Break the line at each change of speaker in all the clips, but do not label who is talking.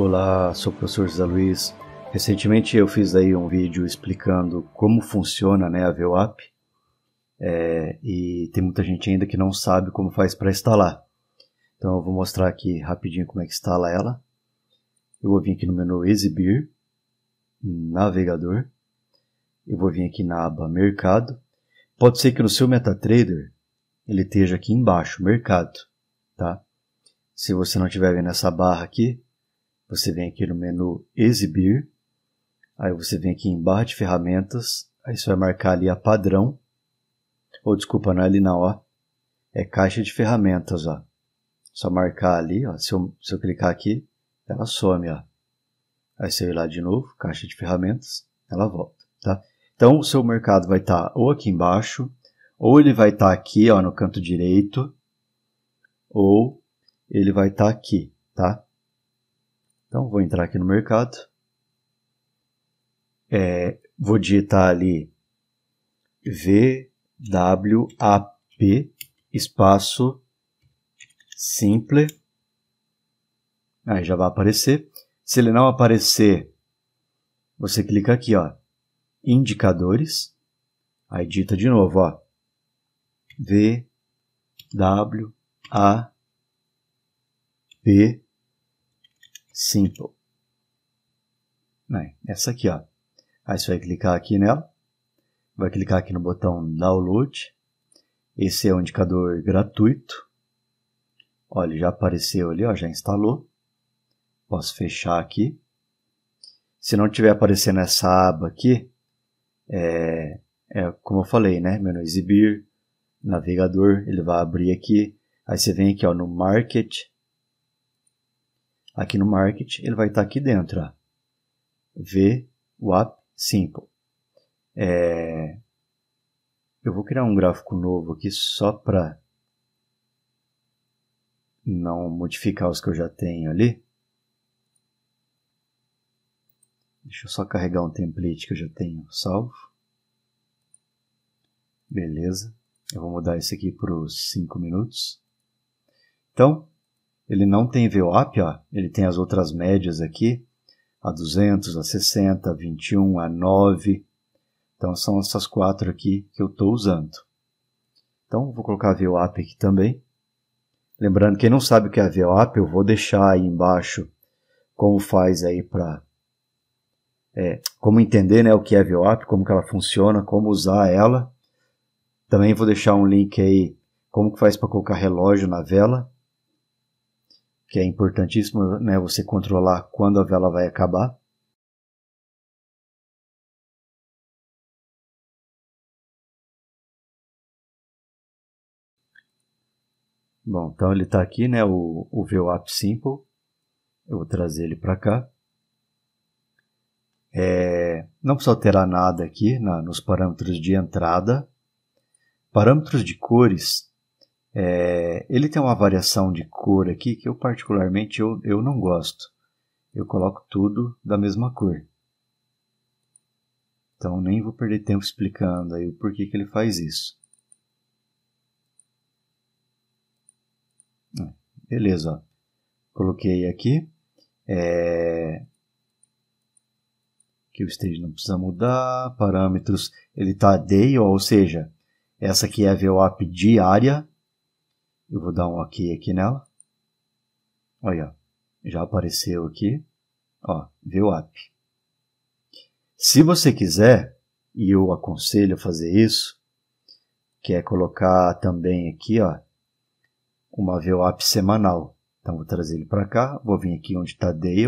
Olá, sou o professor José Luiz. Recentemente eu fiz aí um vídeo explicando como funciona né, a VWAP é, e tem muita gente ainda que não sabe como faz para instalar. Então eu vou mostrar aqui rapidinho como é que instala ela. Eu vou vir aqui no menu Exibir, Navegador. Eu vou vir aqui na aba Mercado. Pode ser que no seu MetaTrader ele esteja aqui embaixo, Mercado. Tá? Se você não estiver vendo essa barra aqui, você vem aqui no menu Exibir, aí você vem aqui em barra de ferramentas, aí você vai marcar ali a padrão, ou desculpa, não é ali não, ó, é caixa de ferramentas, ó. Só marcar ali, ó, se eu, se eu clicar aqui, ela some, ó. Aí você vai lá de novo, caixa de ferramentas, ela volta, tá? Então, o seu mercado vai estar tá ou aqui embaixo, ou ele vai estar tá aqui, ó, no canto direito, ou ele vai estar tá aqui, tá? Então vou entrar aqui no mercado. É, vou digitar ali VWAP espaço simple. Aí já vai aparecer. Se ele não aparecer, você clica aqui, ó, indicadores. Aí digita de novo, ó, VWAP. Simple. Né? essa aqui, ó. Aí você vai clicar aqui nela, vai clicar aqui no botão Download. Esse é um indicador gratuito. Olha, já apareceu ali, ó, já instalou. Posso fechar aqui. Se não tiver aparecendo essa aba aqui, é, é como eu falei, né? Menu Exibir, navegador, ele vai abrir aqui. Aí você vem aqui ó, no Market, aqui no Market, ele vai estar tá aqui dentro, ó. VWAP Simple. É... Eu vou criar um gráfico novo aqui só para não modificar os que eu já tenho ali. Deixa eu só carregar um template que eu já tenho salvo. Beleza. Eu vou mudar esse aqui para os 5 minutos. Então, ele não tem VWAP, ó, ele tem as outras médias aqui, a 200, a 60, a 21, a 9. Então, são essas quatro aqui que eu estou usando. Então, vou colocar a VWAP aqui também. Lembrando, quem não sabe o que é a VWAP, eu vou deixar aí embaixo como faz aí para... É, como entender né, o que é a VWAP, como que ela funciona, como usar ela. Também vou deixar um link aí, como que faz para colocar relógio na vela que é importantíssimo né, você controlar quando a vela vai acabar. Bom, então ele está aqui, né, o, o VWAP Simple. Eu vou trazer ele para cá. É, não precisa alterar nada aqui na, nos parâmetros de entrada. Parâmetros de cores, é, ele tem uma variação de cor aqui que eu particularmente eu, eu não gosto. Eu coloco tudo da mesma cor. Então nem vou perder tempo explicando aí o porquê que ele faz isso. É, beleza, coloquei aqui. É... Que o stage não precisa mudar. Parâmetros, ele está day, ou seja, essa aqui é a VWAP diária eu vou dar um OK aqui nela. Olha, já apareceu aqui. Ó, View App. Se você quiser, e eu aconselho a fazer isso, que é colocar também aqui, ó, uma View App semanal. Então, vou trazer ele para cá, vou vir aqui onde está Dale,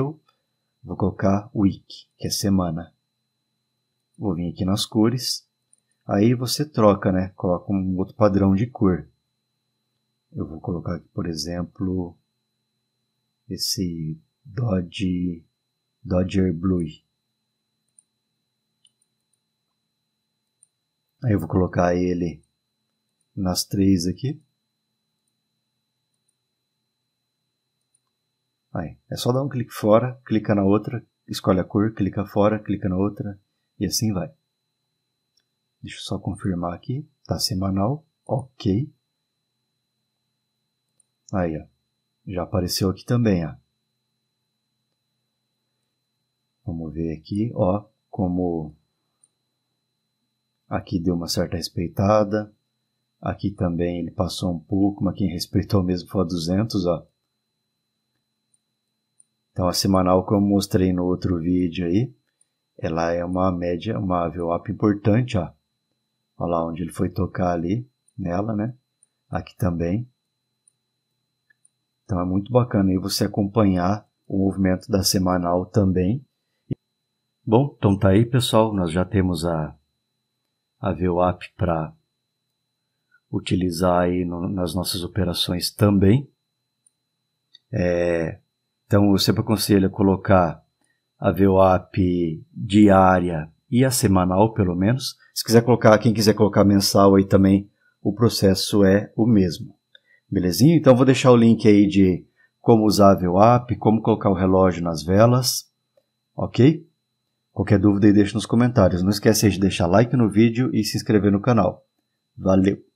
vou colocar Week, que é semana. Vou vir aqui nas cores, aí você troca, né? Coloca um outro padrão de cor. Eu vou colocar aqui, por exemplo, esse Dodge, Dodger Blue. Aí eu vou colocar ele nas três aqui. Aí, é só dar um clique fora, clica na outra, escolhe a cor, clica fora, clica na outra e assim vai. Deixa eu só confirmar aqui, tá semanal, ok. Aí, ó. Já apareceu aqui também, ó. Vamos ver aqui, ó, como aqui deu uma certa respeitada. Aqui também ele passou um pouco, mas quem respeitou mesmo foi a 200, ó. Então a semanal, como eu mostrei no outro vídeo aí, ela é uma média, uma VWAP importante, ó. Olha lá onde ele foi tocar ali, nela, né? Aqui também. Então é muito bacana aí você acompanhar o movimento da semanal também. Bom, então tá aí, pessoal. Nós já temos a, a VWAP para utilizar aí no, nas nossas operações também. É, então eu sempre aconselho a colocar a VWAP diária e a semanal, pelo menos. Se quiser colocar, quem quiser colocar mensal aí também, o processo é o mesmo. Belezinha? Então vou deixar o link aí de como usar a app, como colocar o relógio nas velas, ok? Qualquer dúvida aí deixa nos comentários. Não esquece de deixar like no vídeo e se inscrever no canal. Valeu!